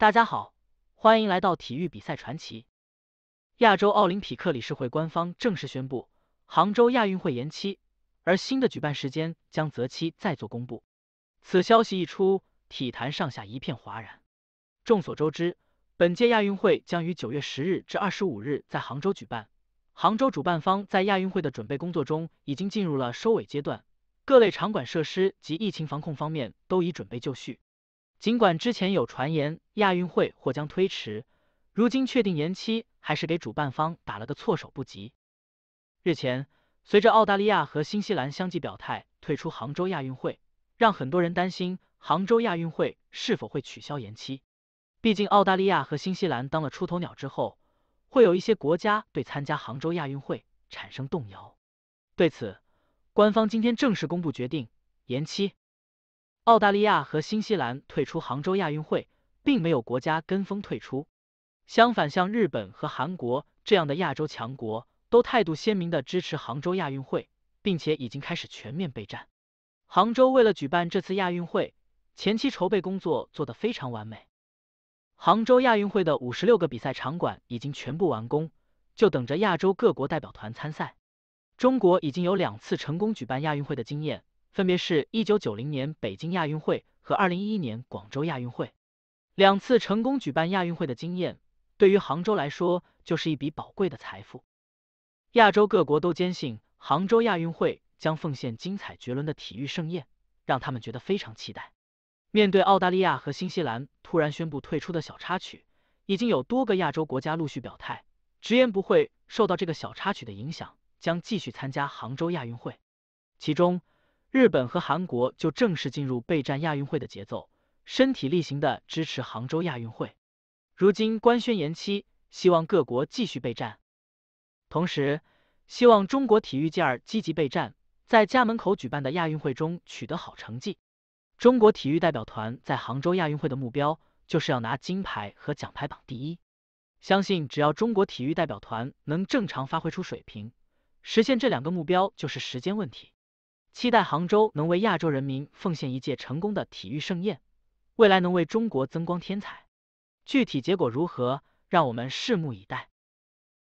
大家好，欢迎来到体育比赛传奇。亚洲奥林匹克理事会官方正式宣布，杭州亚运会延期，而新的举办时间将择期再做公布。此消息一出，体坛上下一片哗然。众所周知，本届亚运会将于九月十日至二十五日在杭州举办。杭州主办方在亚运会的准备工作中已经进入了收尾阶段，各类场馆设施及疫情防控方面都已准备就绪。尽管之前有传言亚运会或将推迟，如今确定延期还是给主办方打了个措手不及。日前，随着澳大利亚和新西兰相继表态退出杭州亚运会，让很多人担心杭州亚运会是否会取消延期。毕竟澳大利亚和新西兰当了出头鸟之后，会有一些国家对参加杭州亚运会产生动摇。对此，官方今天正式公布决定延期。澳大利亚和新西兰退出杭州亚运会，并没有国家跟风退出。相反，像日本和韩国这样的亚洲强国，都态度鲜明地支持杭州亚运会，并且已经开始全面备战。杭州为了举办这次亚运会，前期筹备工作做得非常完美。杭州亚运会的五十六个比赛场馆已经全部完工，就等着亚洲各国代表团参赛。中国已经有两次成功举办亚运会的经验。分别是一九九零年北京亚运会和二零一一年广州亚运会，两次成功举办亚运会的经验，对于杭州来说就是一笔宝贵的财富。亚洲各国都坚信杭州亚运会将奉献精彩绝伦的体育盛宴，让他们觉得非常期待。面对澳大利亚和新西兰突然宣布退出的小插曲，已经有多个亚洲国家陆续表态，直言不会受到这个小插曲的影响，将继续参加杭州亚运会。其中，日本和韩国就正式进入备战亚运会的节奏，身体力行的支持杭州亚运会。如今官宣延期，希望各国继续备战，同时希望中国体育健儿积极备战，在家门口举办的亚运会中取得好成绩。中国体育代表团在杭州亚运会的目标就是要拿金牌和奖牌榜第一。相信只要中国体育代表团能正常发挥出水平，实现这两个目标就是时间问题。期待杭州能为亚洲人民奉献一届成功的体育盛宴，未来能为中国增光添彩。具体结果如何，让我们拭目以待。